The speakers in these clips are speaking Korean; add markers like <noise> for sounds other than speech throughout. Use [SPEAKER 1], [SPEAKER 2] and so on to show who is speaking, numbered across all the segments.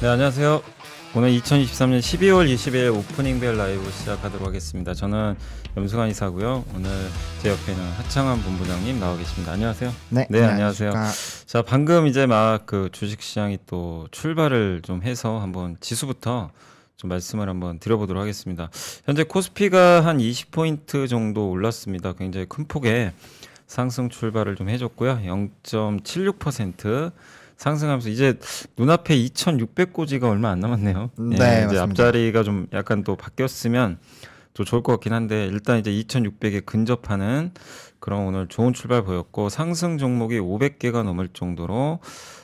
[SPEAKER 1] 네, 안녕하세요. 오늘 2023년 12월 20일 오프닝 벨 라이브 시작하도록 하겠습니다. 저는 염승환 이사고요. 오늘 제 옆에는 하창한 본부장님 나와 계십니다. 안녕하세요.
[SPEAKER 2] 네, 네 안녕하세요.
[SPEAKER 1] 자, 방금 이제 막 그 주식 시장이 또 출발을 좀 해서 한번 지수부터 좀 말씀을 한번 드려보도록 하겠습니다. 현재 코스피가 한 20포인트 정도 올랐습니다. 굉장히 큰 폭의 상승 출발을 좀 해줬고요. 0.76% 상승하면서 이제 눈앞에 2,600고지가 얼마 안 남았네요. 음, 예, 네, 예, 이제 맞습니다. 앞자리가 좀 약간 또 바뀌었으면 또 좋을 것 같긴 한데 일단 이제 2,600에 근접하는 그런 오늘 좋은 출발 보였고 상승 종목이 500개가 넘을 정도로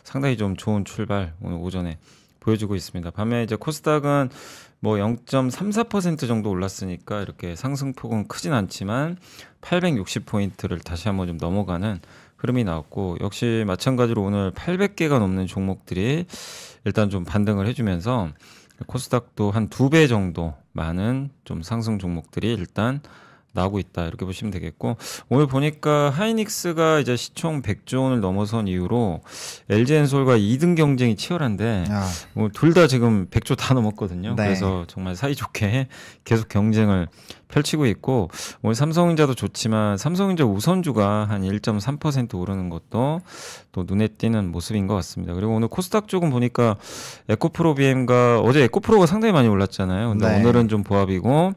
[SPEAKER 1] 상당히 좀 좋은 출발 오늘 오전에 보여주고 있습니다. 반면 이제 코스닥은 뭐 0.34% 정도 올랐으니까 이렇게 상승폭은 크진 않지만 860포인트를 다시 한번 좀 넘어가는 흐름이 나왔고 역시 마찬가지로 오늘 800개가 넘는 종목들이 일단 좀 반등을 해주면서 코스닥도 한 두 배 정도 많은 좀 상승 종목들이 일단 나오고 있다 이렇게 보시면 되겠고 오늘 보니까 하이닉스가 이제 시총 100조 원을 넘어선 이후로 LG엔솔과 2등 경쟁이 치열한데 아. 뭐 둘 다 지금 100조 다 넘었거든요. 네. 그래서 정말 사이좋게 계속 경쟁을 펼치고 있고 오늘 뭐 삼성전자도 좋지만 삼성전자 우선주가 한 1.3% 오르는 것도 또 눈에 띄는 모습인 것 같습니다. 그리고 오늘 코스닥 쪽은 보니까 에코프로 b m 과 어제 에코프로가 상당히 많이 올랐잖아요. 근데 네. 오늘은 좀 보합이고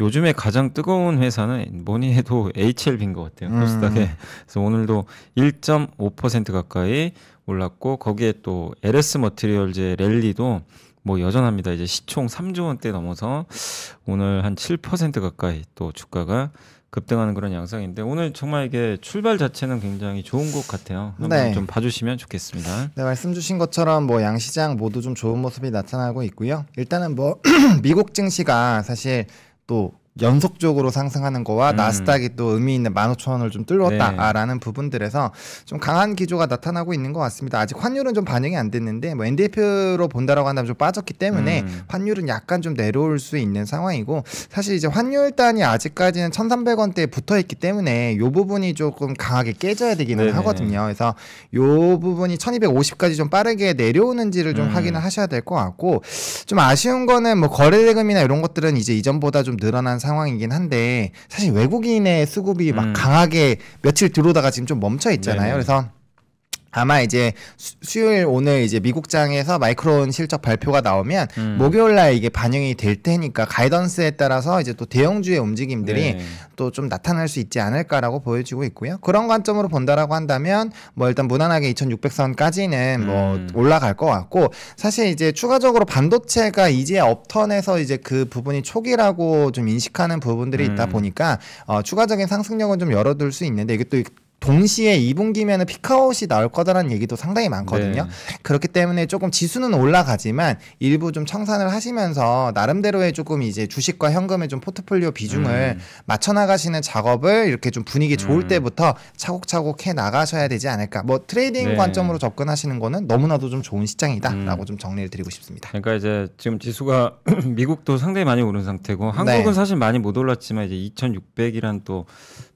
[SPEAKER 1] 요즘에 가장 뜨거운 회사는 뭐니 해도 HLB인 것 같아요. 코스닥에. 음. 그래서 오늘도 1.5% 가까이 올랐고 거기에 또 LS 머티리얼제 랠리도 뭐 여전합니다. 이제 시총 3조 원대 넘어서 오늘 한 7% 가까이 또 주가가 급등하는 그런 양상인데 오늘 정말 이게 출발 자체는 굉장히 좋은 것 같아요. 한번 네. 좀 봐주시면 좋겠습니다.
[SPEAKER 2] 네 말씀 주신 것처럼 뭐 양시장 모두 좀 좋은 모습이 나타나고 있고요. 일단은 뭐 <clears throat> 미국 증시가 사실 또 연속적으로 상승하는 거와 음. 나스닥이 또 의미 있는 15,000원을 좀 뚫었다라는 네. 부분들에서 좀 강한 기조가 나타나고 있는 것 같습니다. 아직 환율은 좀 반영이 안 됐는데 뭐 NDF로 본다라고 한다면 좀 빠졌기 때문에 음. 환율은 약간 좀 내려올 수 있는 상황이고 사실 이제 환율단이 아직까지는 1,300원대에 붙어 있기 때문에 요 부분이 조금 강하게 깨져야 되기는 네 하거든요. 그래서 요 부분이 1,250까지 좀 빠르게 내려오는지를 좀 음. 확인을 하셔야 될 것 같고 좀 아쉬운 거는 뭐 거래대금이나 이런 것들은 이제 이전보다 좀 늘어난 상황이긴 한데 사실 외국인의 수급이 막 음. 강하게 며칠 들어오다가 지금 좀 멈춰 있잖아요. 네. 그래서 아마 이제 수요일 오늘 이제 미국장에서 마이크론 실적 발표가 나오면 음. 목요일 날 이게 반영이 될 테니까 가이던스에 따라서 이제 또 대형주의 움직임들이 네. 또좀 나타날 수 있지 않을까라고 보여지고 있고요. 그런 관점으로 본다라고 한다면 뭐 일단 무난하게 2,600선까지는 뭐 음. 뭐 올라갈 것 같고 사실 이제 추가적으로 반도체가 이제 업턴에서 이제 그 부분이 초기라고 좀 인식하는 부분들이 있다 음. 보니까 어, 추가적인 상승력은 좀 열어둘 수 있는데 이게 또 동시에 2분기면은 피카아웃이 나올 거다라는 얘기도 상당히 많거든요. 네. 그렇기 때문에 조금 지수는 올라가지만 일부 좀 청산을 하시면서 나름대로의 조금 이제 주식과 현금의 좀 포트폴리오 비중을 음. 맞춰 나가시는 작업을 이렇게 좀 분위기 좋을 음. 때부터 차곡차곡 해 나가셔야 되지 않을까. 뭐 트레이딩 네. 관점으로 접근하시는 거는 너무나도 좀 좋은 시장이다라고 음. 좀 정리를 드리고 싶습니다.
[SPEAKER 1] 그러니까 이제 지금 지수가 <clears throat> 미국도 상당히 많이 오른 상태고 한국은 네. 사실 많이 못 올랐지만 이제 2,600이란 또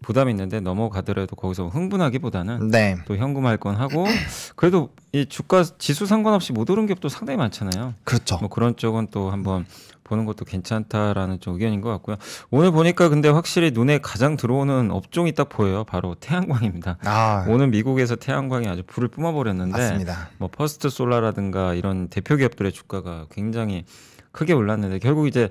[SPEAKER 1] 부담이 있는데 넘어가더라도 거기서 흥분하기보다는 네. 또 현금할 건 하고 <clears throat> 그래도 이 주가 지수 상관없이 못 오른 기업도 상당히 많잖아요. 그렇죠. 뭐 그런 쪽은 또 한번 보는 것도 괜찮다라는 쪽 의견인 것 같고요. 오늘 보니까 근데 확실히 눈에 가장 들어오는 업종이 딱 보여요. 바로 태양광입니다. 아, 예. 오늘 미국에서 태양광이 아주 불을 뿜어버렸는데 맞습니다. 뭐 퍼스트 솔라라든가 이런 대표 기업들의 주가가 굉장히 크게 올랐는데 결국 이제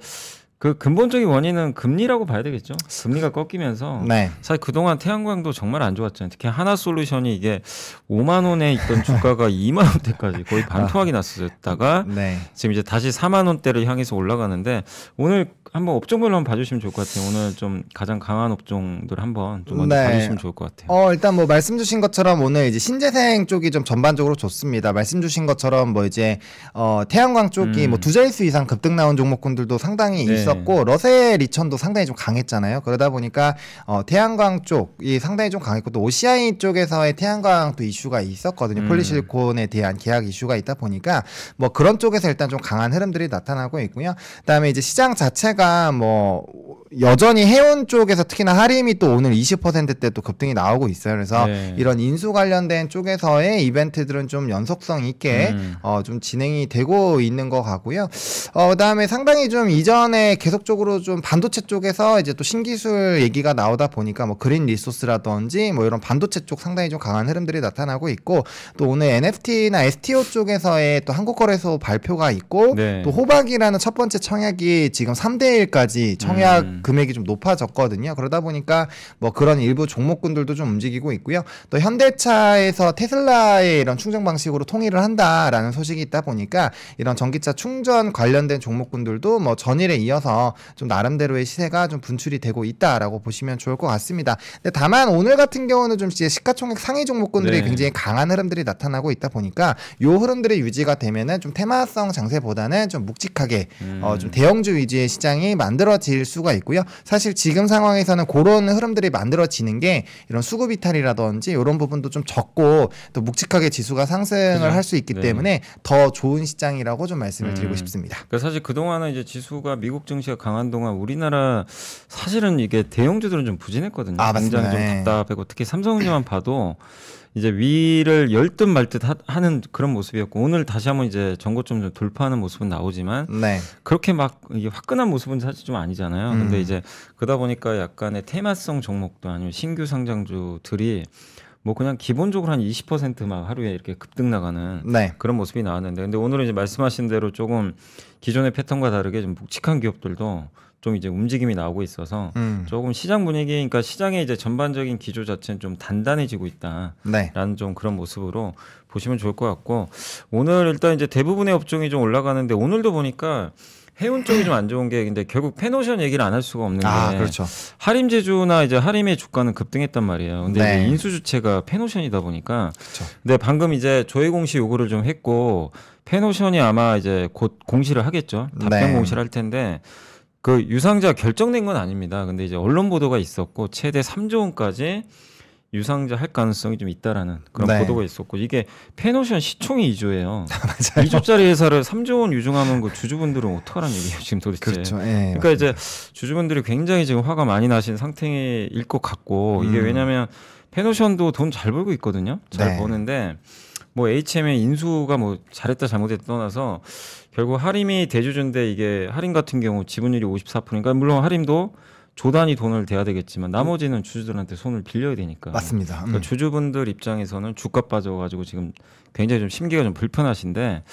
[SPEAKER 1] 그 근본적인 원인은 금리라고 봐야 되겠죠. 금리가 꺾이면서 네. 사실 그동안 태양광도 정말 안 좋았잖아요. 특히 하나솔루션이 이게 5만 원에 있던 주가가 2만 <laughs> 원대까지 거의 반토막이 아. 났었다가 네. 지금 이제 다시 4만 원대를 향해서 올라가는데 오늘 한번 업종별로 한번 봐주시면 좋을 것 같아요. 오늘 좀 가장 강한 업종들 한번 좀 네. 봐주시면 좋을 것 같아요.
[SPEAKER 2] 어 일단 뭐 말씀 주신 것처럼 오늘 이제 신재생 쪽이 좀 전반적으로 좋습니다. 말씀 주신 것처럼 뭐 이제 어 태양광 쪽이 뭐 음. 뭐 두자릿수 이상 급등 나온 종목군들도 상당히 네. 있었고 러셀 리천도 상당히 좀 강했잖아요. 그러다 보니까 어 태양광 쪽이 상당히 좀 강했고 또 OCI 쪽에서의 태양광 또 이슈가 있었거든요. 음. 폴리실콘에 대한 계약 이슈가 있다 보니까 뭐 그런 쪽에서 일단 좀 강한 흐름들이 나타나고 있고요. 그다음에 이제 시장 자체가 もう 여전히 해운 쪽에서 특히나 하림이 또 오늘 20%대 또 급등이 나오고 있어요. 그래서 네. 이런 인수 관련된 쪽에서의 이벤트들은 좀 연속성 있게 음. 어, 좀 진행이 되고 있는 것 같고요. 어, 그다음에 상당히 좀 이전에 계속적으로 좀 반도체 쪽에서 이제 또 신기술 얘기가 나오다 보니까 뭐 그린 리소스라든지 뭐 이런 반도체 쪽 상당히 좀 강한 흐름들이 나타나고 있고 또 오늘 NFT나 STO 쪽에서의 또 한국거래소 발표가 있고 네. 또 호박이라는 첫 번째 청약이 지금 3대 1까지 청약 음. 금액이 좀 높아졌거든요. 그러다 보니까 뭐 그런 일부 종목군들도 좀 움직이고 있고요. 또 현대차에서 테슬라의 이런 충전 방식으로 통일을 한다라는 소식이 있다 보니까 이런 전기차 충전 관련된 종목군들도 뭐 전일에 이어서 좀 나름대로의 시세가 좀 분출이 되고 있다라고 보시면 좋을 것 같습니다. 다만 오늘 같은 경우는 좀 이제 시가총액 상위 종목군들이 네. 굉장히 강한 흐름들이 나타나고 있다 보니까 요 흐름들이 유지가 되면은 좀 테마성 장세보다는 좀 묵직하게 어, 음. 어, 좀 대형주 위주의 시장이 만들어질 수가 있고요. 거고요. 사실 지금 상황에서는 그런 흐름들이 만들어지는 게 이런 수급 이탈이라든지 이런 부분도 좀 적고 또 묵직하게 지수가 상승을 할 수 있기 네. 때문에 더 좋은 시장이라고 좀 말씀을 음. 드리고 싶습니다.
[SPEAKER 1] 그 사실 그동안은 이제 지수가 미국 증시가 강한 동안 우리나라 사실은 이게 대형주들은 좀 부진했거든요. 아, 맞습니다. 굉장히 좀 네. 답답했고 특히 삼성전만 봐도 이제 위를 열듯 말듯 하는 그런 모습이었고 오늘 다시 한번 이제 전고점 좀 돌파하는 모습은 나오지만 네. 그렇게 막 이게 화끈한 모습은 사실 좀 아니잖아요. 음. 근데 이제 그러다 보니까 약간의 테마성 종목도 아니면 신규 상장주들이 뭐 그냥 기본적으로 한 2 0만 하루에 이렇게 급등 나가는 네. 그런 모습이 나왔는데 근데 오늘은 이제 말씀하신 대로 조금 기존의 패턴과 다르게 좀 묵직한 기업들도 좀 이제 움직임이 나오고 있어서 음. 조금 시장 분위기 그러니까 시장의 이제 전반적인 기조 자체는 좀 단단해지고 네. 있다라는 네. 좀 그런 모습으로 보시면 좋을 것 같고 오늘 일단 이제 대부분의 업종이 좀 올라가는데 오늘도 보니까 해운 쪽이 좀 안 좋은 게 근데 결국 페노션 얘기를 안 할 수가 없는 아, 게 그렇죠. 하림 제주나 이제 하림의 주가는 급등했단 말이에요. 근데 네. 인수 주체가 페노션이다 보니까 그렇죠. 근데 방금 이제 조회 공시 요구를 좀 했고 페노션이 아마 이제 곧 공시를 하겠죠. 답변 네. 공시를 할 텐데 그 유상자 결정된 건 아닙니다. 근데 이제 언론 보도가 있었고 최대 3조 원까지 유상자 할 가능성이 좀 있다라는 그런 네. 보도가 있었고 이게 페노션 시총이 2조예요. 맞 2조짜리 회사를 3조 원 유증하면 그 주주분들은 어떡하란 얘기예요 지금 도대체. 그렇죠. 예, 그러니까 맞습니다. 이제 주주분들이 굉장히 지금 화가 많이 나신 상태일 것 같고 이게 음. 왜냐하면 페노션도 돈 잘 벌고 있거든요. 잘 네. 버는데 뭐 HM의 인수가 뭐 잘했다 잘못했다 떠나서 결국 하림이 대주주인데 이게 하림 같은 경우 지분율이 54%니까 물론 하림도 조단이 돈을 대야 되겠지만 나머지는 주주들한테 손을 빌려야 되니까 맞습니다. 그러니까 음. 그러니까 주주분들 입장에서는 주가 빠져가지고 지금 굉장히 좀 심기가 좀 불편하신데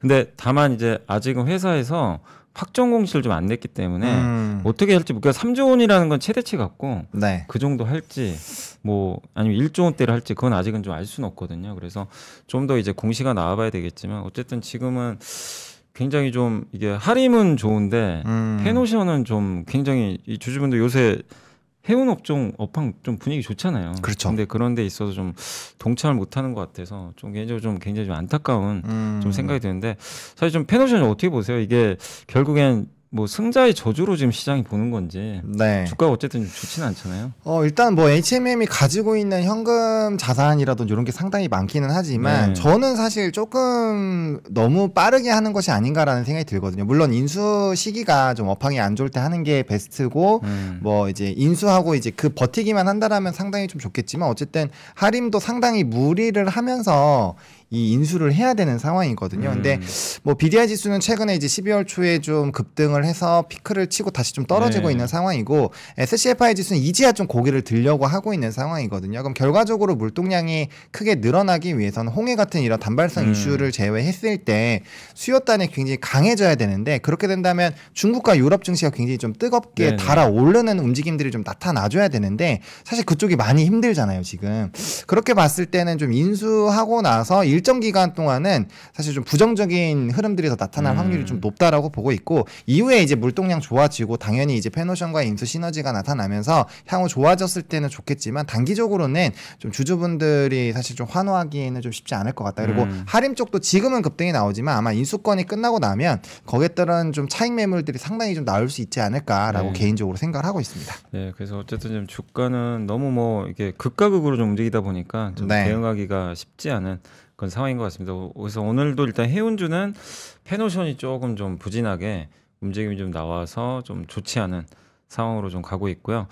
[SPEAKER 1] 근데 다만 이제 아직은 회사에서 확정 공시를 좀 안 냈기 때문에 음. 어떻게 할지 그러니까 3조 원이라는 건 최대치 같고 네. 그 정도 할지 뭐 아니면 1조 원대를 할지 그건 아직은 좀 알 수는 없거든요. 그래서 좀 더 이제 공시가 나와봐야 되겠지만 어쨌든 지금은 굉장히 좀 이게 할인은 좋은데 음. 페노션은 좀 굉장히 이 주주분들 요새 해운 업종 업황 좀 분위기 좋잖아요. 그렇죠. 근데 그런 데 있어서 좀 동참을 못 하는 것 같아서 좀 개인적으로 좀 굉장히 좀 안타까운 음. 좀 생각이 드는데 사실 좀 페노션 어떻게 보세요? 이게 결국엔 뭐 승자의 저주로 지금 시장이 보는 건지 네. 주가가 어쨌든 좋지는 않잖아요.
[SPEAKER 2] 어 일단 뭐 HMM이 가지고 있는 현금 자산이라든지 이런 게 상당히 많기는 하지만 네. 저는 사실 조금 너무 빠르게 하는 것이 아닌가라는 생각이 들거든요. 물론 인수 시기가 좀 업황이 안 좋을 때 하는 게 베스트고 음. 뭐 이제 인수하고 이제 그 버티기만 한다라면 상당히 좀 좋겠지만 어쨌든 하림도 상당히 무리를 하면서 이 인수를 해야 되는 상황이거든요. 음. 근데 뭐 BDI 지수는 최근에 이제 12월 초에 좀 급등을 해서 피크를 치고 다시 좀 떨어지고 네. 있는 상황이고 SCFI 지수는 이제야 좀 고개를 들려고 하고 있는 상황이거든요. 그럼 결과적으로 물동량이 크게 늘어나기 위해서는 홍해 같은 이런 단발성 음. 이슈를 제외했을 때 수요단이 굉장히 강해져야 되는데 그렇게 된다면 중국과 유럽 증시가 굉장히 좀 뜨겁게 네 달아오르는 움직임들이 좀 나타나줘야 되는데 사실 그쪽이 많이 힘들잖아요 지금 그렇게 봤을 때는 좀 인수하고 나서 일 일정 기간 동안은 사실 좀 부정적인 흐름들이 더 나타날 음. 확률이 좀 높다라고 보고 있고 이후에 이제 물동량 좋아지고 당연히 이제 페노션과 인수 시너지가 나타나면서 향후 좋아졌을 때는 좋겠지만 단기적으로는 좀 주주분들이 사실 좀 환호하기에는 좀 쉽지 않을 것 같다. 그리고 음. 하림 쪽도 지금은 급등이 나오지만 아마 인수권이 끝나고 나면 거기에 따른 좀 차익 매물들이 상당히 좀 나올 수 있지 않을까라고 네. 개인적으로 생각을 하고 있습니다.
[SPEAKER 1] 네, 그래서 어쨌든 지금 주가는 너무 뭐 이게 극과 극으로 좀 움직이다 보니까 좀 네. 대응하기가 쉽지 않은 그런 상황인 것 같습니다. 그래서 오늘도 일단 해운주는 페노션이 조금 좀 부진하게 움직임이 좀 나와서 좀 좋지 않은 상황으로 좀 가고 있고요.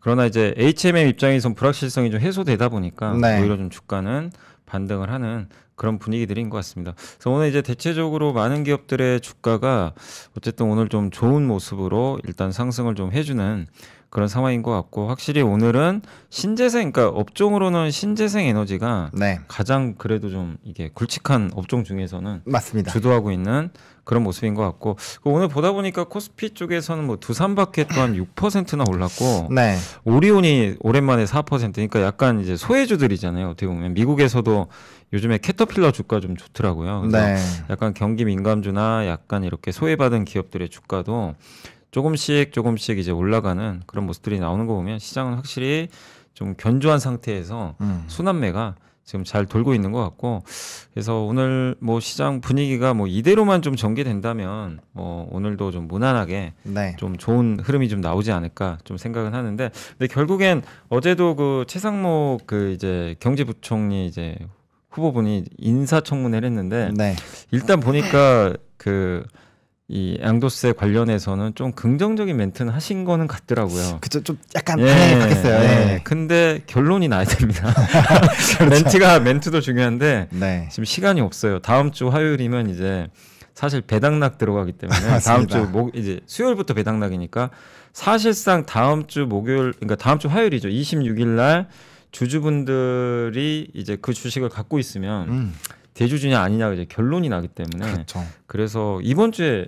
[SPEAKER 1] 그러나 이제 HMM 입장에선 불확실성이 좀 해소되다 보니까 네. 오히려 좀 주가는 반등을 하는 그런 분위기들인 것 같습니다. 그래서 오늘 이제 대체적으로 많은 기업들의 주가가 어쨌든 오늘 좀 좋은 모습으로 일단 상승을 좀 해주는 그런 상황인 것 같고 확실히 오늘은 신재생 그러니까 업종으로는 신재생 에너지가 네. 가장 그래도 좀 이게 굵직한 업종 중에서는 맞습니다. 주도하고 있는 그런 모습인 것 같고 그 오늘 보다 보니까 코스피 쪽에서는 뭐 두산바켓 또한 6%나 올랐고 네. 오리온이 오랜만에 4%니까 약간 이제 소외주들이잖아요 어떻게 보면 미국에서도 요즘에 캐터필러 주가 좀 좋더라고요. 그래서 네. 약간 경기 민감주나 약간 이렇게 소외받은 기업들의 주가도 조금씩 조금씩 이제 올라가는 그런 모습들이 나오는 거 보면 시장은 확실히 좀 견조한 상태에서 음. 순환매가 지금 잘 돌고 있는 것 같고 그래서 오늘 뭐 시장 분위기가 뭐 이대로만 좀 전개된다면 어 오늘도 좀 무난하게 네. 좀 좋은 흐름이 좀 나오지 않을까 좀 생각은 하는데 근데 결국엔 어제도 그 최상모 그 이제 경제부총리 이제 후보분이 인사청문회를 했는데 네. 일단 보니까 그이 양도세 관련해서는 좀 긍정적인 멘트는 하신 거는 같더라고요. 그쵸,
[SPEAKER 2] 좀 약간 반응했어요. 예, 예. 네.
[SPEAKER 1] 근데 결론이 나야 됩니다. <laughs> <laughs> 그렇죠. 멘트가 멘트도 중요한데 네. 지금 시간이 없어요. 다음 주 화요일이면 이제 사실 배당락 들어가기 때문에 <laughs> 다음 주 목 이제 수요일부터 배당락이니까 사실상 다음 주 목요일 그러니까 다음 주 화요일이죠. 26일 날 주주분들이 이제 그 주식을 갖고 있으면 음. 대주주냐 아니냐 이제 결론이 나기 때문에 그렇죠. 그래서 이번 주에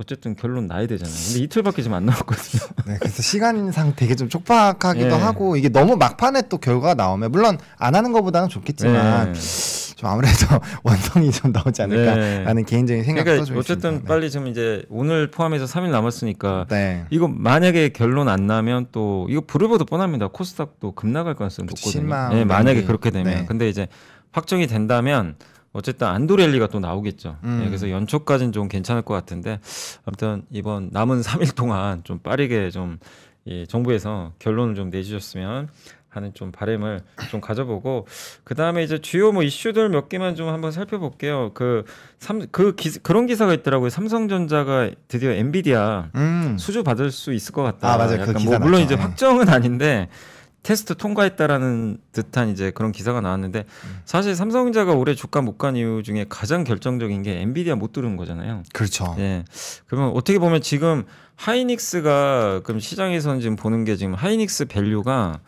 [SPEAKER 1] 어쨌든 결론 나야 되잖아요. 근데 이틀밖에 지금 안남았거든요
[SPEAKER 2] <laughs> 네, 그래서 시간상 되게 좀 촉박하기도 네. 하고 이게 너무 막판에 또 결과가 나오면 물론 안 하는 것보다는 좋겠지만 네. 좀 아무래도 <laughs> 원통이좀 나오지 않을까라는 네. 개인적인 생각도 그러니까 좀 어쨌든
[SPEAKER 1] 있습니다. 네. 빨리 지금 이제 오늘 포함해서 3일 남았으니까 네. 이거 만약에 결론 안 나면 또 이거 부르 보도 뻔합니다. 코스닥도 급 나갈 가능성이 높거든요. 네, 만약에 네. 그렇게 되면 근데 이제 확정이 된다면 어쨌든 안도렐리가 또 나오겠죠. 예, 음. 네, 그래서 연초까지는 좀 괜찮을 것 같은데 아무튼 이번 남은 3일 동안 좀 빠르게 좀 예, 정부에서 결론을 좀 내주셨으면 하는 좀 바램을 좀 가져보고 그 다음에 이제 주요 뭐 이슈들 몇 개만 좀 한번 살펴볼게요. 그삼그 그, 그 그런 기사가 있더라고요. 삼성전자가 드디어 엔비디아 음. 수주 받을 수 있을 것 같다. 아 맞아요. 그 약간 뭐 물론 맞죠. 이제 예. 확정은 아닌데. 네. 테스트 통과했다라는 듯한 이제 그런 기사가 나왔는데 음. 사실 삼성전자가 올해 주가 못 간 이유 중에 가장 결정적인 게 엔비디아 못 들은 거잖아요. 그렇죠. 예. 그러면 어떻게 보면 지금 하이닉스가 그럼 시장에서는 지금 보는 게 지금 하이닉스 밸류가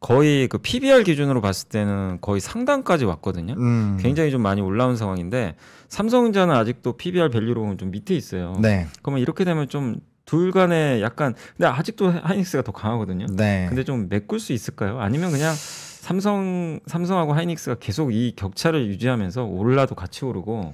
[SPEAKER 1] 거의 그 PBR 기준으로 봤을 때는 거의 상단까지 왔거든요. 음. 굉장히 좀 많이 올라온 상황인데 삼성전자는 아직도 PBR 밸류로는 좀 밑에 있어요. 네. 그러면 이렇게 되면 좀둘 간에 약간 근데 아직도 하이닉스가 더 강하거든요. 네. 근데 좀 메꿀 수 있을까요? 아니면 그냥 삼성 삼성하고 하이닉스가 계속 이 격차를 유지하면서 올라도 같이 오르고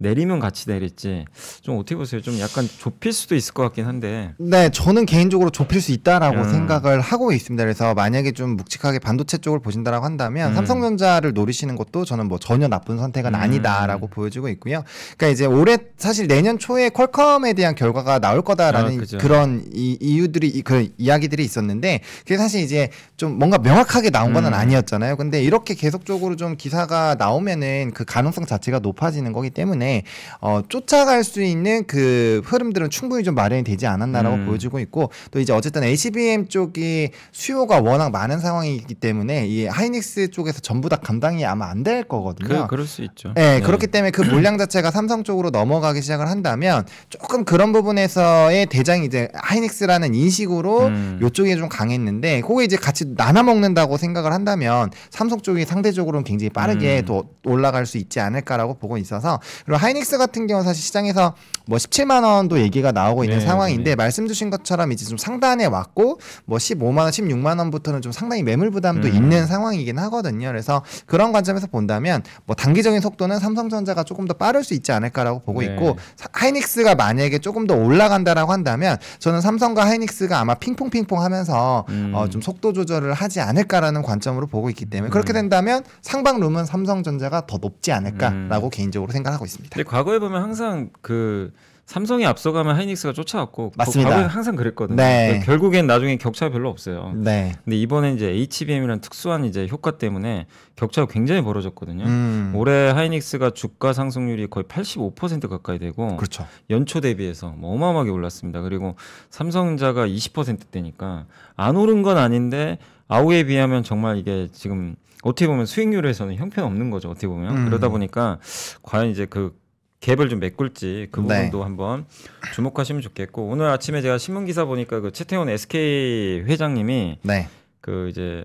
[SPEAKER 1] 내리면 같이 내릴지 좀 어떻게 보세요? 좀 약간 좁힐 수도 있을 것 같긴 한데.
[SPEAKER 2] 네, 저는 개인적으로 좁힐 수 있다라고 음. 생각을 하고 있습니다. 그래서 만약에 좀 묵직하게 반도체 쪽을 보신다라고 한다면 음. 삼성전자를 노리시는 것도 저는 뭐 전혀 나쁜 선택은 음. 아니다라고 보여지고 있고요. 그러니까 이제 올해 사실 내년 초에 퀄컴에 대한 결과가 나올 거다라는 아, 그런 이, 이유들이 그 이야기들이 있었는데 그게 사실 이제 좀 뭔가 명확하게 나온 건 음. 아니었잖아요. 근데 이렇게 계속적으로 좀 기사가 나오면은 그 가능성 자체가 높아지는 거기 때문에 때문에 어, 쫓아갈 수 있는 그 흐름들은 충분히 좀 마련이 되지 않았나라고 음. 보여지고 있고 또 이제 어쨌든 HBM 쪽이 수요가 워낙 많은 상황이기 때문에 이 하이닉스 쪽에서 전부 다 감당이 아마 안 될 거거든요. 그,
[SPEAKER 1] 럴수 있죠. 네, 네, 그렇기
[SPEAKER 2] 때문에 그 물량 <clears throat> 자체가 삼성 쪽으로 넘어가기 시작을 한다면 조금 그런 부분에서의 대장이 이제 하이닉스라는 인식으로 음. 요쪽에좀 강했는데 그게 이제 같이 나눠 먹는다고 생각을 한다면 삼성 쪽이 상대적으로는 굉장히 빠르게 음. 또 올라갈 수 있지 않을까라고 보고 있어서 그리고 물론 하이닉스 같은 경우는 사실 시장에서 뭐 17만 원도 얘기가 나오고 있는 네, 상황인데 네, 네. 말씀 주신 것처럼 이제 좀 상단에 왔고 뭐 15만 원, 16만 원부터는 좀 상당히 매물 부담도 음. 있는 상황이긴 하거든요. 그래서 그런 관점에서 본다면 뭐 단기적인 속도는 삼성전자가 조금 더 빠를 수 있지 않을까라고 보고 네. 있고 하이닉스가 만약에 조금 더 올라간다라고 한다면 저는 삼성과 하이닉스가 아마 핑퐁핑퐁 하면서 음. 어, 좀 속도 조절을 하지 않을까라는 관점으로 보고 있기 때문에 음. 그렇게 된다면 상방 룸은 삼성전자가 더 높지 않을까라고 음. 개인적으로 생각하고 있습니다. 있습니다.
[SPEAKER 1] 근데 과거에 보면 항상 그 삼성이 앞서가면 하이닉스가 쫓아왔고 그 맞습니다. 과거에 항상 그랬거든요. 네. 그러니까 결국엔 나중에 격차가 별로 없어요. 네. 근데 이번에 이제 h b m 이란 특수한 이제 효과 때문에 격차가 굉장히 벌어졌거든요. 음. 올해 하이닉스가 주가 상승률이 거의 85% 가까이 되고 그렇죠. 연초 대비해서 뭐 어마어마하게 올랐습니다. 그리고 삼성자가 20%대니까 안 오른 건 아닌데 아우에 비하면 정말 이게 지금 어떻게 보면 수익률에서는 형편없는 거죠. 어떻게 보면 음. 그러다 보니까 과연 이제 그 갭을 좀 메꿀지 그 네. 부분도 네. 한번 주목하시면 좋겠고 오늘 아침에 제가 신문 기사 보니까 그 최태원 SK 회장님이 네. 그 이제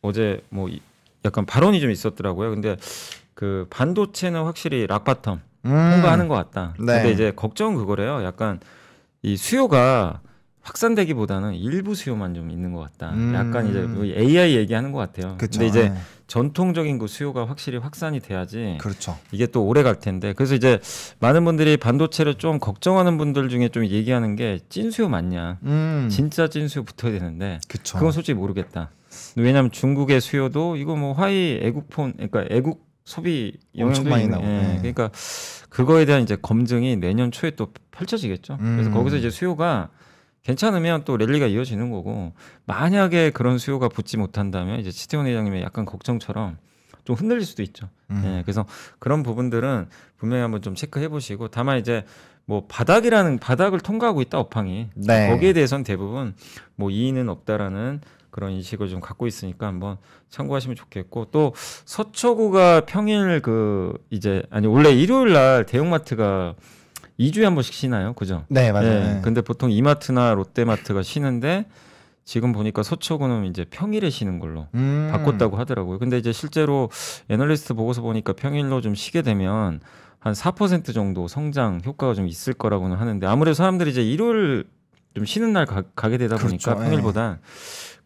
[SPEAKER 1] 어제 뭐 약간 발언이 좀 있었더라고요. 근데 그 반도체는 확실히 락바텀 음. 통과하는 것 같다. 네. 근데 이제 걱정은 그거래요. 약간 이 수요가 확산되기보다는 일부 수요만 좀 있는 것 같다. 음. 약간 이제 그 AI 얘기하는 것 같아요. 그쵸. 근데 이제 아. 전통적인 그 수요가 확실히 확산이 돼야지. 그렇죠. 이게 또 오래 갈 텐데. 그래서 이제 많은 분들이 반도체를 좀 걱정하는 분들 중에 좀 얘기하는 게 찐 수요 맞냐? 음. 진짜 찐 수요 붙어야 되는데. 그쵸. 그건 솔직히 모르겠다. 왜냐하면 중국의 수요도 이거 뭐 화이 애국폰 그러니까 애국 소비 영향도 많이 나고 예. 네. 그러니까 그거에 대한 이제 검증이 내년 초에 또 펼쳐지겠죠. 음. 그래서 거기서 이제 수요가 괜찮으면 또 랠리가 이어지는 거고 만약에 그런 수요가 붙지 못한다면 이제 치태원 회장님의 약간 걱정처럼 좀 흔들릴 수도 있죠. 음. 예, 그래서 그런 부분들은 분명히 한번 좀 체크해 보시고 다만 이제 뭐 바닥이라는 바닥을 통과하고 있다 업황이 네. 거기에 대해서는 대부분 뭐 이의는 없다라는 그런 인식을 좀 갖고 있으니까 한번 참고하시면 좋겠고 또 서초구가 평일 그 이제 아니 원래 일요일 날 대형마트가 2주에 한 번씩 쉬나요? 그죠? 네, 맞아요. 네. 네. 근데 보통 이마트나 롯데마트가 쉬는데 지금 보니까 서초구는 이제 평일에 쉬는 걸로 음. 바꿨다고 하더라고요. 근데 이제 실제로 애널리스트 보고서 보니까 평일로 좀 쉬게 되면 한 4% 정도 성장 효과가 좀 있을 거라고는 하는데 아무래도 사람들이 이제 일요일 좀 쉬는 날 가, 게 되다 그렇죠. 보니까 네. 평일보다 예.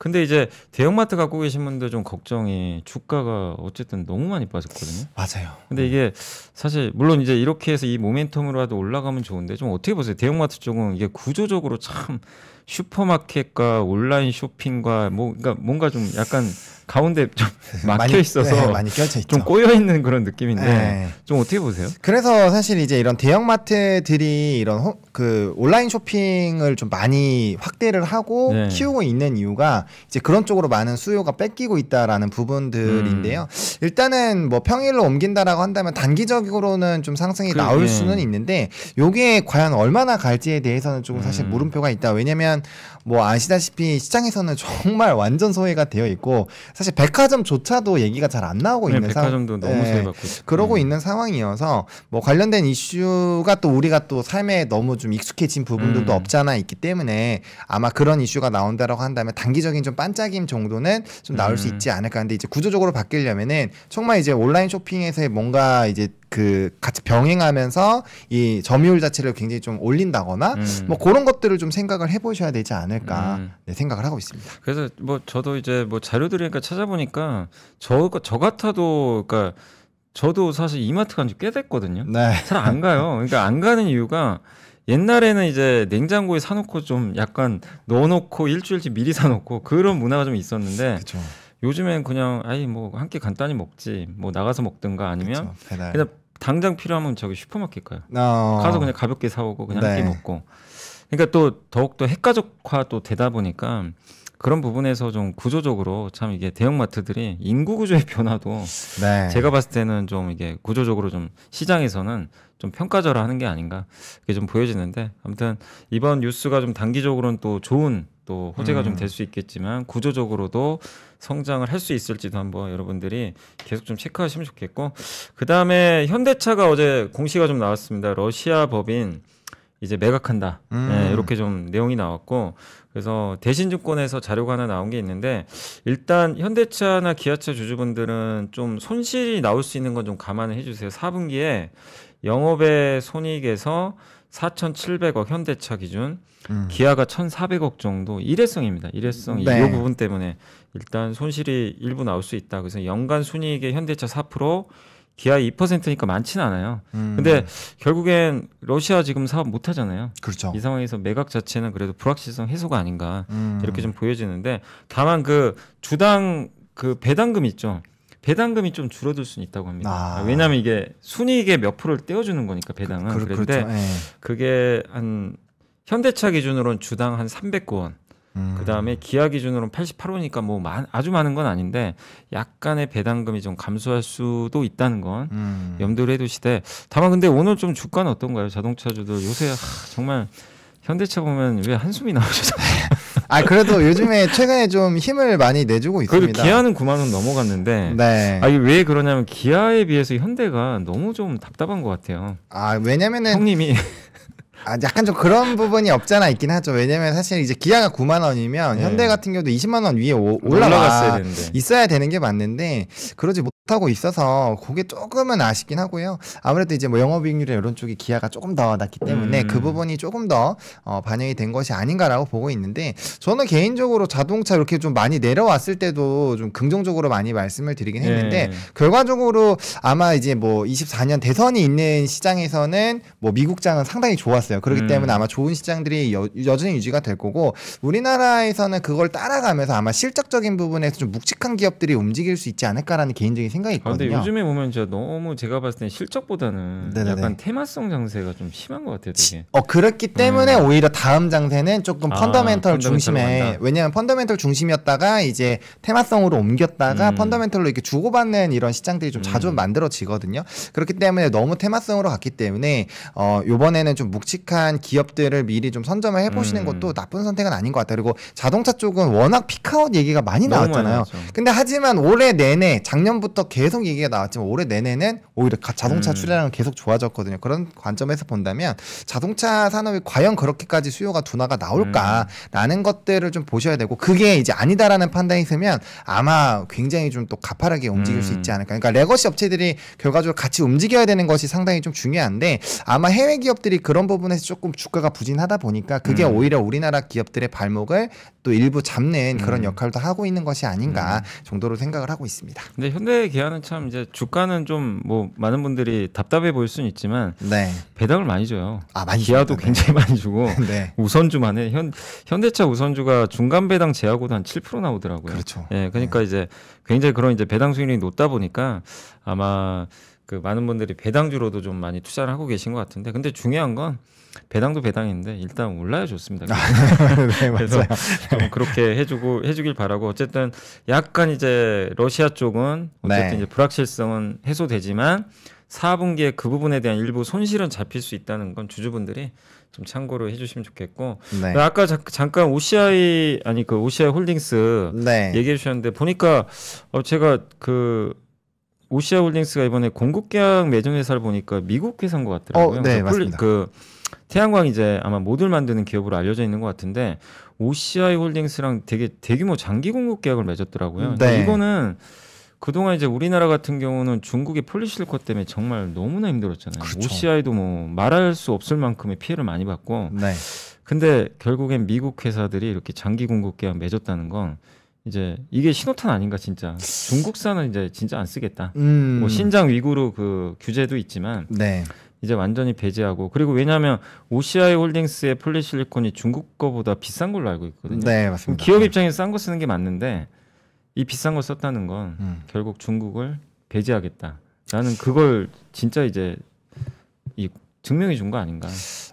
[SPEAKER 1] 근데 이제 대형마트 갖고 계신 분들 좀 걱정이 주가가 어쨌든 너무 많이 빠졌거든요. 맞아요. 근데 네. 이게 사실 물론 이제 이렇게 해서 이 모멘텀으로라도 올라가면 좋은데 좀 어떻게 보세요? 대형마트 쪽은 이게 구조적으로 참 슈퍼마켓과 온라인 쇼핑과 뭐 그러니까 뭔가 좀 약간 가운데 좀 <laughs> 막혀 있어서 많이, 네, 많이 껴져 있죠. 좀 꼬여
[SPEAKER 2] 있는 그런 느낌인데 네. 좀 어떻게 보세요? 그래서 사실 이제 이런 대형 마트들이 이런 호, 그 온라인 쇼핑을 좀 많이 확대를 하고 네. 키우고 있는 이유가 이제 그런 쪽으로 많은 수요가 뺏기고 있다라는 부분들인데요. 음. 일단은 뭐 평일로 옮긴다라고 한다면 단기적으로는 좀 상승이 그 나올 예. 수는 있는데 요게 과연 얼마나 갈지에 대해서는 조금 사실 음. 물음표가 있다. 왜냐면 뭐 아시다시피 시장에서는 <laughs> 정말 완전 소외가 되어 있고 사실 백화점조차도 얘기가 잘 안 나오고 네, 있는 상황. 백화점도 상... 너무 예, 소외받고 있 그러고 네. 있는 상황이어서 뭐 관련된 이슈가 또 우리가 또 삶에 너무 좀 익숙해진 부분들도 음. 없지 않아 있기 때문에 아마 그런 이슈가 나온다라고 한다면 단기적인 구조적인 좀 반짝임 정도는 좀 나올 음. 수 있지 않을까 하는데 이제 구조적으로 바뀌려면은 정말 이제 온라인 쇼핑에서의 뭔가 이제 그 같이 병행하면서 이 점유율 자체를 굉장히 좀 올린다거나 음. 뭐 그런 것들을 좀 생각을 해보셔야 되지 않을까 음. 네, 생각을 하고 있습니다. 그래서
[SPEAKER 1] 뭐 저도 이제 뭐 자료들이니까 그러니까 찾아보니까 저저 같아도 그러니까 저도 사실 이마트 간지꽤 됐거든요. 네. 잘안 가요. 그러니까 안 가는 이유가 옛날에는 이제 냉장고에 사놓고 좀 약간 넣어놓고 일주일치 미리 사놓고 그런 문화가 좀 있었는데 그쵸. 요즘엔 그냥 아이 뭐한 끼 간단히 먹지 뭐 나가서 먹든가 아니면 그쵸, 그냥 당장 필요하면 저기 슈퍼마켓 가요. 어... 가서 그냥 가볍게 사오고 그냥 네. 한끼 먹고. 그러니까 또 더욱 더 핵가족화 또 되다 보니까 그런 부분에서 좀 구조적으로 참 이게 대형마트들이 인구 구조의 변화도 네. 제가 봤을 때는 좀 이게 구조적으로 좀 시장에서는 좀 평가절하 하는 게 아닌가 그게 좀 보여지는데 아무튼 이번 뉴스가 좀 단기적으로는 또 좋은 또 호재가 음. 좀될 수 있겠지만 구조적으로도 성장을 할 수 있을지도 한번 여러분들이 계속 좀 체크하시면 좋겠고 그 다음에 현대차가 어제 공시가 좀 나왔습니다 러시아 법인 이제 매각한다 네, 음. 네, 이렇게 좀 내용이 나왔고 그래서 대신증권에서 자료가 하나 나온 게 있는데 일단 현대차나 기아차 주주분들은 좀 손실이 나올 수 있는 건 좀 감안을 해주세요. 4분기에 영업의 손익에서 4,700억 현대차 기준, 음. 기아가 1,400억 정도 일회성입니다. 일회성 네. 이 부분 때문에 일단 손실이 일부 나올 수 있다. 그래서 연간 순이익의 현대차 4%, 기아 2%니까 많지는 않아요. 음. 근데 결국엔 러시아 지금 사업 못 하잖아요. 그렇죠. 이 상황에서 매각 자체는 그래도 불확실성 해소가 아닌가 음. 이렇게 좀 보여지는데 다만 그 주당 그 배당금 있죠. 배당금이 좀 줄어들 수는 있다고 합니다. 아. 왜냐하면 이게 순이익의 몇 프로를 떼어주는 거니까 배당은 그, 그, 런데 그렇죠. 예. 그게 한 현대차 기준으로는 주당 한 300원 음. 그 다음에 기아 기준으로는 88호니까 뭐 마, 아주 많은 건 아닌데 약간의 배당금이 좀 감소할 수도 있다는 건 음. 염두를 해두시되 다만 근데 오늘 좀 주가는 어떤가요? 자동차주들 요새 하, 정말 현대차 보면 왜 한숨이 나오죠?
[SPEAKER 2] <laughs> 아 그래도 요즘에 최근에 좀 힘을 많이 내주고 있습니다. 그래도 기아는 9만 원 넘어갔는데, 네. 아왜 그러냐면 기아에 비해서 현대가 너무 좀 답답한 것 같아요. 아 왜냐면은 형님이 <laughs> 아, 약간 좀 그런 부분이 없잖아 있긴 하죠. 왜냐면 사실 이제 기아가 9만 원이면 네. 현대 같은 경우도 20만 원 위에 오, 올라갔어야 되는데 있어야 되는 게 맞는데 그러지 못하고 있어서 그게 조금은 아쉽긴 하고요. 아무래도 이제 뭐영업이익률이 이런 쪽이 기아가 조금 더 낮기 때문에 음. 그 부분이 조금 더 어, 반영이 된 것이 아닌가라고 보고 있는데 저는 개인적으로 자동차 이렇게 좀 많이 내려왔을 때도 좀 긍정적으로 많이 말씀을 드리긴 했는데 네. 결과적으로 아마 이제 뭐 24년 대선이 있는 시장에서는 뭐 미국장은 상당히 좋았어요. 있어요. 그렇기 음. 때문에 아마 좋은 시장들이 여, 여전히 유지가 될 거고 우리나라에서는 그걸 따라가면서 아마 실적적인 부분에서 좀 묵직한 기업들이 움직일 수 있지 않을까라는 개인적인 생각이 아, 있거든요. 근데
[SPEAKER 1] 요즘에 보면 진짜 너무 제가 봤을 때 실적보다는 네네네. 약간 테마성 장세가 좀 심한 것 같아요. 되게.
[SPEAKER 2] 어 그렇기 때문에 음. 오히려 다음 장세는 조금 아, 펀더멘털 중심에 왜냐하면 펀더멘털 중심이었다가 이제 테마성으로 옮겼다가 음. 펀더멘털로 이렇게 주고받는 이런 시장들이 좀 자주 음. 만들어지거든요. 그렇기 때문에 너무 테마성으로 갔기 때문에 어 요번에는 좀 묵직 바람직한 기업들을 미리 좀 선점을 해보시는 음. 것도 나쁜 선택은 아닌 것 같아요. 그리고 자동차 쪽은 워낙 피카웃 얘기가 많이 나왔잖아요. 많이 근데 하지만 올해 내내 작년부터 계속 얘기가 나왔지만 올해 내내는 오히려 자동차 음. 출하량은 계속 좋아졌거든요. 그런 관점에서 본다면 자동차 산업이 과연 그렇게까지 수요가 둔화가 나올까라는 음. 것들을 좀 보셔야 되고 그게 이제 아니다라는 판단이 있으면 아마 굉장히 좀 또 가파르게 움직일 수 음. 있지 않을까. 그러니까 레거시 업체들이 결과적으로 같이 움직여야 되는 것이 상당히 좀 중요한데 아마 해외 기업들이 그런 부분 부분에서 조금 주가가 부진하다 보니까 그게 음. 오히려 우리나라 기업들의 발목을 또 일부 잡는 그런 음. 역할도 하고 있는 것이 아닌가 음. 정도로 생각을 하고 있습니다.
[SPEAKER 1] 근데 현대 기아는 참 이제 주가는 좀 뭐 많은 분들이 답답해 보일 수는 있지만 네. 배당을 많이 줘요. 아 많이 기아도 네. 굉장히 많이 주고 <laughs> 네. 우선주만 해. 현 현대차 우선주가 중간 배당 제하고도 한 7% 나오더라고요. 그렇죠. 예, 그러니까 네. 이제 굉장히 그런 이제 배당 수익률이 높다 보니까 아마 그 많은 분들이 배당주로도 좀 많이 투자를 하고 계신 것 같은데 근데 중요한 건 배당도 배당인데 일단 올라야 좋습니다. 아, 네, 네 그래서 좀 그렇게 해주고 해주길 바라고 어쨌든 약간 이제 러시아 쪽은 어쨌든 네. 이제 불확실성은 해소되지만 4분기에 그 부분에 대한 일부 손실은 잡힐 수 있다는 건 주주분들이 좀 참고로 해주시면 좋겠고 네. 아까 자, 잠깐 OCI 아니 그 OCI 홀딩스 네. 얘기해 주셨는데 보니까 어 제가 그 오시아 홀딩스가 이번에 공급 계약 매정 회사를 보니까 미국 회사인 것 같더라고요. 어, 네, 그 맞습니다. 그 태양광 이제 아마 모듈 만드는 기업으로 알려져 있는 것 같은데 오시아 홀딩스랑 되게 대규모 장기 공급 계약을 맺었더라고요. 음, 네. 이거는 그동안 이제 우리나라 같은 경우는 중국의 폴리실리콘 때문에 정말 너무나 힘들었잖아요. 그렇죠. OCI도 뭐 말할 수 없을 만큼의 피해를 많이 받고. 네. 근데 결국엔 미국 회사들이 이렇게 장기 공급 계약 맺었다는 건 이제 이게 신호탄 아닌가 진짜 중국산은 이제 진짜 안 쓰겠다. 뭐 음. 뭐 신장 위구르 그 규제도 있지만 네. 이제 완전히 배제하고 그리고 왜냐하면 OCI 홀딩스의 폴리실리콘이 중국 거보다 비싼 걸로 알고 있거든요. 네 맞습니다. 기업 입장에서 싼 거 쓰는 게 맞는데 이 비싼 거 썼다는 건 음. 결국 중국을 배제하겠다. 나는 그걸 진짜 이제 이 증명해 준거 아닌가.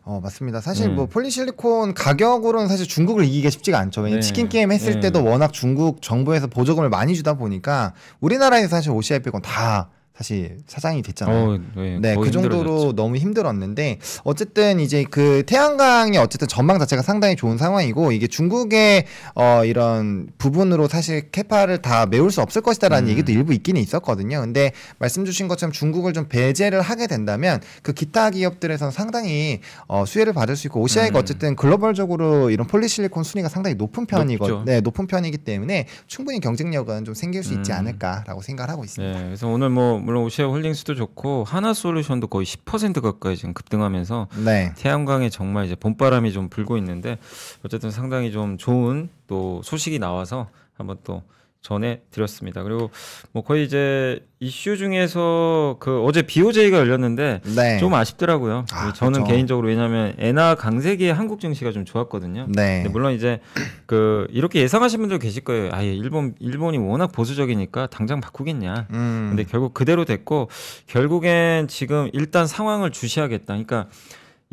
[SPEAKER 1] 어 맞습니다. 사실 뭐 음. 뭐
[SPEAKER 2] 폴리실리콘 가격으로는 사실 중국을 이기기가 쉽지가 않죠. 왜냐면 네. 치킨 게임 했을 네. 때도 워낙 중국 정부에서 보조금을 많이 주다 보니까 우리나라에서 사실 OCI p 곤다 사실 사장이 됐잖아요. 어, 네, 네그 네, 정도로 힘들어졌죠. 너무 힘들었는데 어쨌든 이제 그 태양광이 어쨌든 전망 자체가 상당히 좋은 상황이고 이게 중국의 어 이런 부분으로 사실 케파를다 메울 수 없을 것이다라는 음. 얘기도 일부 있기는 있었거든요. 근데 말씀 주신 것처럼 중국을 좀 배제를 하게 된다면 그 기타 기업들에서는 상당히 어 수혜를 받을 수 있고 오시아이가 음. 어쨌든 글로벌적으로 이런 폴리실리콘 순위가 상당히 높은 편이거 네, 높은 편이기 때문에 충분히 경쟁력은 좀 생길 수 있지 음. 않을까라고 생각을 하고 있습니다.
[SPEAKER 1] 네, 그래서 오늘 뭐 물론 오시아 홀딩스도 좋고 하나솔루션도 거의 10% 가까이 지금 급등하면서 네. 태양광에 정말 이제 봄바람이 좀 불고 있는데 어쨌든 상당히 좀 좋은 또 소식이 나와서 한번 또 전해드렸습니다. 그리고 뭐 거의 이제 이슈 중에서 그 어제 BOJ가 열렸는데 네. 좀 아쉽더라고요. 아, 저는 그렇죠. 개인적으로 왜냐하면 엔화 강세기의 한국 증시가 좀 좋았거든요. 네. 물론 이제 그 이렇게 예상하신 분들 계실 거예요. 아예 일본 일본이 워낙 보수적이니까 당장 바꾸겠냐. 음. 근데 결국 그대로 됐고 결국엔 지금 일단 상황을 주시하겠다. 그러니까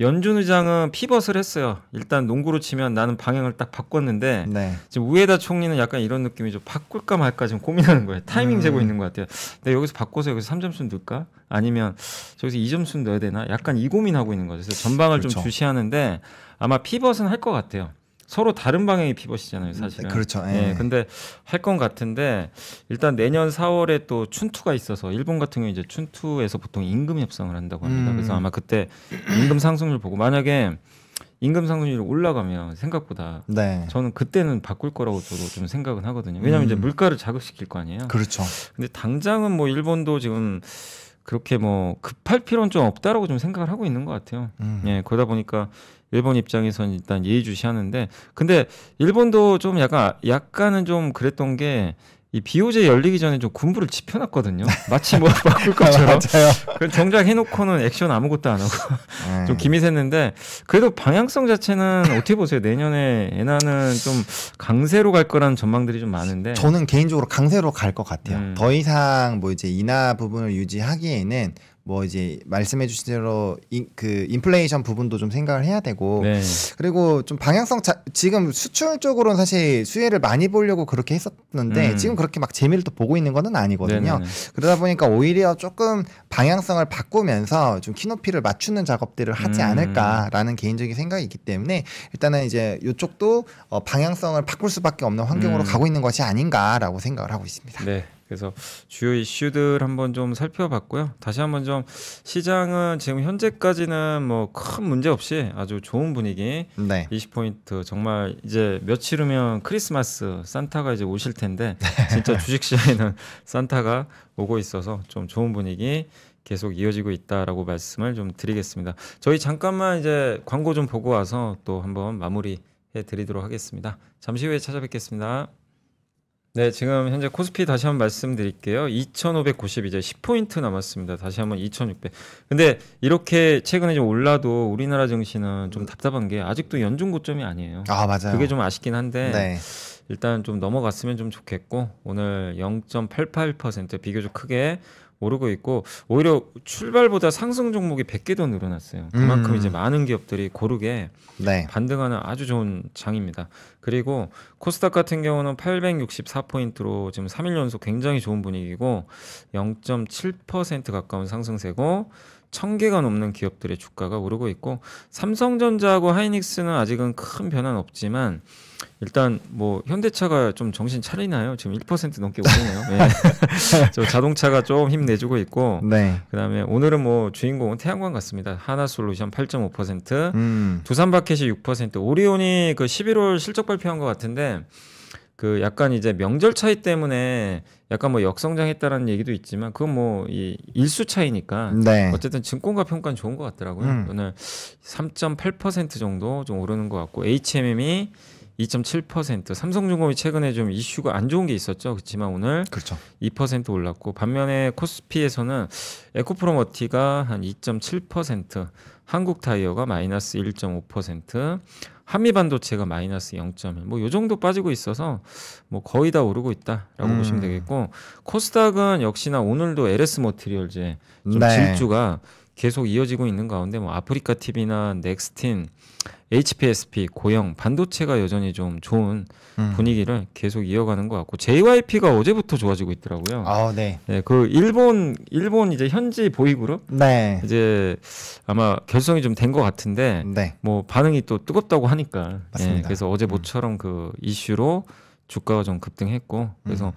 [SPEAKER 1] 연준 의장은 피벗을 했어요. 일단 농구로 치면 나는 방향을 딱 바꿨는데 네. 지금 우에다 총리는 약간 이런 느낌이죠. 바꿀까 말까 지금 고민하는 거예요. 타이밍 음. 재고 있는 것 같아요. 근데 여기서 바꿔서 여기서 3점수 넣을까? 아니면 저기서 2점수 넣어야 되나? 약간 이 고민하고 있는 거죠. 그래서 전방을 그렇죠. 좀 주시하는데 아마 피벗은 할 것 같아요. 서로 다른 방향의 피벗이잖아요, 음, 사실은. 그렇죠. 예. 예 근데 할 건 같은데 일단 내년 4월에 또 춘투가 있어서 일본 같은 경우 이제 춘투에서 보통 임금 협상을 한다고 합니다. 음. 그래서 아마 그때 임금 상승률 보고 만약에 임금 상승률이 올라가면 생각보다 네. 저는 그때는 바꿀 거라고 저도 좀 생각은 하거든요. 왜냐하면 음. 이제 물가를 자극시킬 거 아니에요. 그렇죠. 근데 당장은 뭐 일본도 지금 그렇게 뭐 급할 필요는 좀 없다라고 좀 생각을 하고 있는 것 같아요. 음. 예, 그러다 보니까 일본 입장에선 일단 예의주시하는데 근데 일본도 좀 약간 약간은 좀 그랬던 게 이 비오제 열리기 전에 좀 군부를 지펴놨거든요. 마치 뭐 <laughs> 바꿀 것처럼. 아, 그 정작 해놓고는 액션 아무것도 안 하고 네. 좀 기미샜는데 그래도 방향성 자체는 어떻게 보세요? 내년에 에나는 좀 강세로 갈 거라는 전망들이 좀
[SPEAKER 2] 많은데 저는 개인적으로 강세로 갈 것 같아요. 음. 더 이상 뭐 이제 인하 부분을 유지하기에는 뭐 이제 말씀해 주신 대로 인, 그 인플레이션 부분도 좀 생각을 해야 되고 네. 그리고 좀 방향성 자, 지금 수출 쪽으로는 사실 수혜를 많이 보려고 그렇게 했었는데 음. 지금 그렇게 막 재미를 또 보고 있는 거는 아니거든요. 네네네. 그러다 보니까 오히려 조금 방향성을 바꾸면서 좀 키높이를 맞추는 작업들을 하지 음. 않을까라는 개인적인 생각이 있기 때문에 일단은 이제 이쪽도 어, 방향성을 바꿀 수밖에 없는 환경으로 음. 가고 있는 것이 아닌가라고 생각을 하고 있습니다.
[SPEAKER 1] 네. 그래서 주요 이슈들 한번 좀 살펴봤고요. 다시 한번 좀 시장은 지금 현재까지는 뭐 큰 문제 없이 아주 좋은 분위기. 네. 20포인트 정말 이제 며칠 후면 크리스마스 산타가 이제 오실 텐데 네. 진짜 주식 시장에는 <laughs> 산타가 오고 있어서 좀 좋은 분위기 계속 이어지고 있다라고 말씀을 좀 드리겠습니다. 저희 잠깐만 이제 광고 좀 보고 와서 또 한번 마무리 해 드리도록 하겠습니다. 잠시 후에 찾아뵙겠습니다. 네, 지금 현재 코스피 다시 한번 말씀드릴게요. 2,590 이제 10포인트 남았습니다. 다시 한 번 2,600. 근데 이렇게 최근에 좀 올라도 우리나라 증시는 좀 답답한 게 아직도 연중 고점이 아니에요. 아, 맞아요. 그게 좀 아쉽긴 한데 네. 일단 좀 넘어갔으면 좀 좋겠고 오늘 0.88% 비교적 크게 오르고 있고 오히려 출발보다 상승 종목이 100개 더 늘어났어요. 그만큼 음. 이제 많은 기업들이 고르게 네. 반등하는 아주 좋은 장입니다. 그리고 코스닥 같은 경우는 864포인트로 지금 3일 연속 굉장히 좋은 분위기고 0.7% 가까운 상승세고 1000개가 넘는 기업들의 주가가 오르고 있고 삼성전자하고 하이닉스는 아직은 큰 변화는 없지만 일단 뭐 현대차가 좀 정신 차리나요? 지금 1% 넘게 오르네요. 네. <laughs> 저 자동차가 좀 힘내주고 있고 네. 그다음에 오늘은 뭐 주인공은 태양광 같습니다. 하나솔루션 8.5%, 음. 두산바켓이 6%, 오리온이 그 11월 실적 발표한 것 같은데 그 약간 이제 명절 차이 때문에 약간 뭐 역성장했다라는 얘기도 있지만 그건 뭐이 일수 차이니까 네. 어쨌든 증권가 평가는 좋은 것 같더라고요. 음. 오늘 3.8% 정도 좀 오르는 것 같고 HMM이 2.7% 삼성중공이 최근에 좀 이슈가 안 좋은 게 있었죠. 그렇지만 오늘 그렇죠. 2% 올랐고 반면에 코스피에서는 에코프로머티가 한 2.7% 한국타이어가 마이너스 1.5% 한미 반도체가 마이너스 0.1. 뭐요 정도 빠지고 있어서 뭐 거의 다 오르고 있다라고 음. 보시면 되겠고 코스닥은 역시나 오늘도 LS 모트리얼제 좀 네. 질주가 계속 이어지고 있는 가운데 뭐 아프리카 TV나 넥스틴, HPSP, 고영 반도체가 여전히 좀 좋은 음. 분위기를 계속 이어가는 것 같고 JYP가 어제부터 좋아지고 있더라고요. 아, 네. 네, 그 일본 일본 이제 현지 보이그룹 네. 이제 아마 결성이 좀 된 것 같은데 네. 뭐 반응이 또 뜨겁다고 하니까. 네, 맞습니다. 네, 그래서 어제 음. 모처럼 음. 그 이슈로 주가가 좀 급등했고 그래서 음.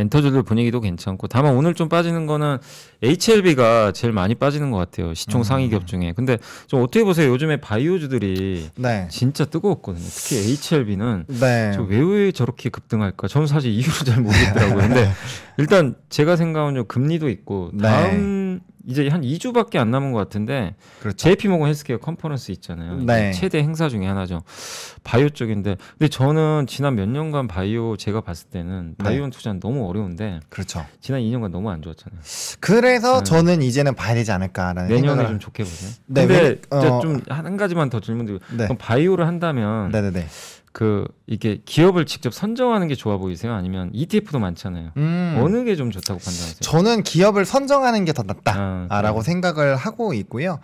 [SPEAKER 1] 엔터즈들 분위기도 괜찮고 다만 오늘 좀 빠지는 거는 HLB가 제일 많이 빠지는 것 같아요 시총 상위 음. 기업 중에 근데 좀 어떻게 보세요 요즘에 바이오즈들이 네. 진짜 뜨거웠거든요 특히 HLB는 네. 저왜 저렇게 급등할까 저는 사실 이유를 잘 모르겠더라고요 근데 <laughs> 네. 일단 제가 생각하는 금리도 있고 네. 다음 이제 한 2주밖에 안 남은 것 같은데 그렇죠. JP 모건 헬스케어 컨퍼런스 있잖아요. 네. 최대 행사 중에 하나죠. 바이오 쪽인데 근데 저는 지난 몇 년간 바이오 제가 봤을 때는 네. 바이오 네. 투자는 너무 어려운데 그렇죠. 지난 2년간 너무 안 좋았잖아요.
[SPEAKER 2] 그래서 네. 저는 이제는 봐야 되지 않을까라는 내년에 생각을... 좀 좋게 보세요. 네, 근데 왜... 어...
[SPEAKER 1] 좀한 가지만 더 질문드리고 네. 그럼 바이오를 한다면 네네네. 그 이게 기업을 직접 선정하는 게 좋아 보이세요? 아니면 ETF도 많잖아요.
[SPEAKER 2] 음. 어느
[SPEAKER 1] 게 좀 좋다고 판단하세요?
[SPEAKER 2] 저는 기업을 선정하는 게 더 낫다라고 아, 생각을 하고 있고요.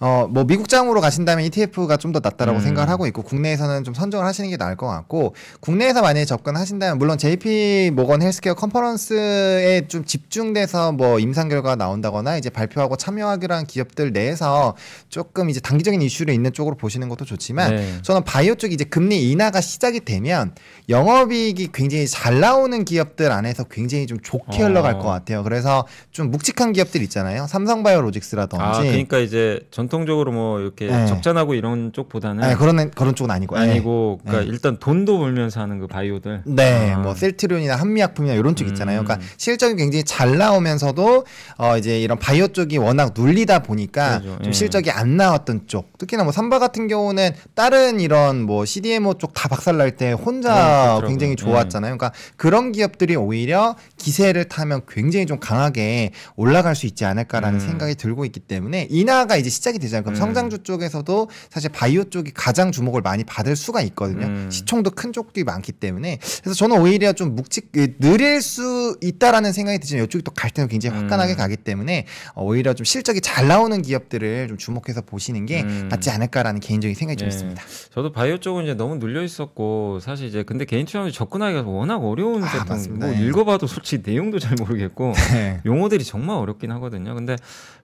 [SPEAKER 2] 어, 뭐 미국장으로 가신다면 ETF가 좀 더 낫다라고 음. 생각을 하고 있고 국내에서는 좀 선정을 하시는 게 나을 것 같고 국내에서 만약에 접근하신다면 물론 JP 모건 헬스케어 컨퍼런스에 좀 집중돼서 뭐 임상 결과 나온다거나 이제 발표하고 참여하기로 한 기업들 내에서 조금 이제 단기적인 이슈를 있는 쪽으로 보시는 것도 좋지만 네. 저는 바이오 쪽이 이제 금리 인하 인하가 시작이 되면 영업이익이 굉장히 잘 나오는 기업들 안에서 굉장히 좀 좋게 어. 흘러갈 것 같아요. 그래서 좀 묵직한 기업들 있잖아요. 삼성바이오로직스라든지. 아, 그러니까
[SPEAKER 1] 이제 전통적으로 뭐 이렇게 네. 적자나고 이런 쪽보다는 네, 그런
[SPEAKER 2] 그런 쪽은 아니고 네. 아니고 그러니까 네.
[SPEAKER 1] 일단 돈도 벌면서 하는 그 바이오들. 네,
[SPEAKER 2] 아. 뭐 셀트리온이나 한미약품이나 이런 쪽 있잖아요. 그러니까 음. 실적이 굉장히 잘 나오면서도 어 이제 이런 바이오 쪽이 워낙 눌리다 보니까 그렇죠. 좀 예. 실적이 안 나왔던 쪽. 특히나 뭐 삼바 같은 경우는 다른 이런 뭐 CDMO 쪽다 박살날 때 혼자 네, 그렇죠. 굉장히 네. 좋았잖아요. 네. 그러니까 그런 기업들이 오히려 기세를 타면 굉장히 좀 강하게 올라갈 수 있지 않을까라는 음. 생각이 들고 있기 때문에 인하가 이제 시작이 되잖아요. 그럼 음. 성장주 쪽에서도 사실 바이오 쪽이 가장 주목을 많이 받을 수가 있거든요. 음. 시총도 큰 쪽이 많기 때문에 그래서 저는 오히려 좀 묵직 느릴 그 수 있다라는 생각이 드지만 이쪽이 또 갈 때는 굉장히 화끈하게 음. 가기 때문에 어, 오히려 좀 실적이 잘 나오는 기업들을 좀 주목해서 보시는 게 낫지 음. 않을까라는 개인적인 생각이 네. 좀 있습니다.
[SPEAKER 1] 저도 바이오 쪽은 이제 너무 눌려 있었고 사실 이제 근데 개인 투자는 접근하기가 워낙 어려운 아, 세통 뭐 예. 읽어봐도 솔직히 내용도 잘 모르겠고 <laughs> 네. 용어들이 정말 어렵긴 하거든요. 근데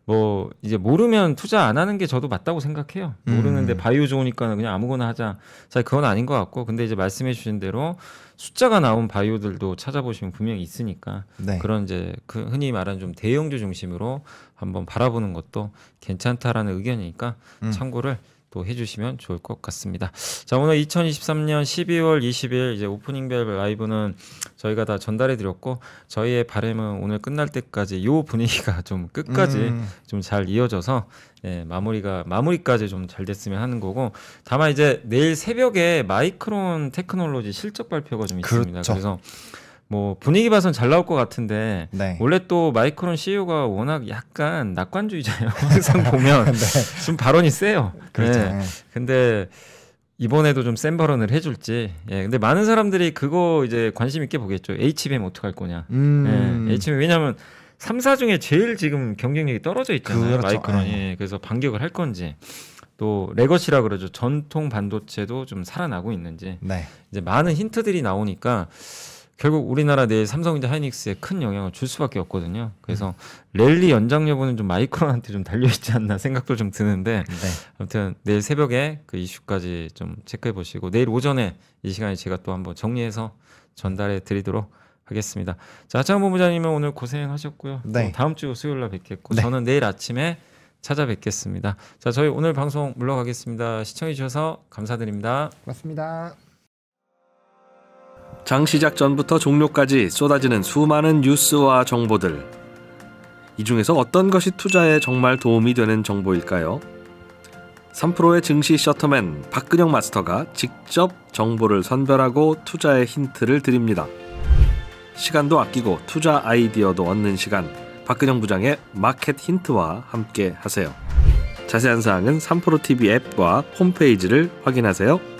[SPEAKER 1] 뭐 이제 모르면 투자 안 하는 게 저도 맞다고 생각해요. 모르는데 음. 바이오 좋으니까 그냥 아무거나 하자. 사실 그건 아닌 것 같고 근데 이제 말씀해 주신 대로 숫자가 나온 바이오들도 찾아보시면 분명히 있으니까 네. 그런 이제 그 흔히 말하는 좀 대형주 중심으로 한번 바라보는 것도 괜찮다라는 의견이니까 음. 참고를 또 해주시면 좋을 것 같습니다. 자 오늘 2023년 12월 20일 이제 오프닝벨 라이브는 저희가 다 전달해 드렸고 저희의 바램은 오늘 끝날 때까지 요 분위기가 <laughs> 좀 끝까지 음. 좀잘 이어져서 예, 마무리가 마무리까지 좀 잘 됐으면 하는 거고 다만 이제 내일 새벽에 마이크론 테크놀로지 실적 발표가 좀 있습니다. 그렇죠. 그래서 뭐 분위기 봐선 잘 나올 것 같은데 네. 원래 또 마이크론 CEO가 워낙 약간 낙관주의자예요. <laughs> 항상 보면 네. 좀 발언이 세요. 그렇죠. 예. 네. 근데 이번에도 좀 센 발언을 해줄지. 예. 근데 많은 사람들이 그거 이제 관심 있게 보겠죠. HBM 어떻게 할 거냐. 음. 예. HBM 왜냐하면 3사 중에 제일 지금 경쟁력이 떨어져 있잖아요. 그렇죠. 마이크론이. 예. 네. 그래서 반격을 할 건지. 또 레거시라 그러죠. 전통 반도체도 좀 살아나고 있는지. 네. 이제 많은 힌트들이 나오니까 결국 우리나라 내에 삼성전자 하이닉스에 큰 영향을 줄 수밖에 없거든요. 그래서 랠리 연장 여부는 좀 마이크론한테 좀 달려 있지 않나 생각도 좀 드는데 네. 아무튼 내일 새벽에 그 이슈까지 좀 체크해 보시고 내일 오전에 이 시간에 제가 또 한번 정리해서 전달해 드리도록 하겠습니다. 자, 하창 본부장님은 오늘 고생하셨고요. 네. 다음 주 수요일 날 뵙겠고 네. 저는 내일 아침에 찾아뵙겠습니다. 자, 저희 오늘 방송 물러가겠습니다. 시청해 주셔서 감사드립니다. 고맙습니다.
[SPEAKER 2] 장 시작 전부터 종료까지 쏟아지는 수많은 뉴스와 정보들. 이 중에서 어떤 것이 투자에 정말 도움이 되는 정보일까요? 3프로의 증시
[SPEAKER 1] 셔터맨 박근영 마스터가 직접 정보를 선별하고 투자의 힌트를 드립니다. 시간도 아끼고 투자 아이디어도 얻는 시간 박근영 부장의 마켓 힌트와 함께 하세요. 자세한 사항은 3프로TV 앱과
[SPEAKER 2] 홈페이지를 확인하세요.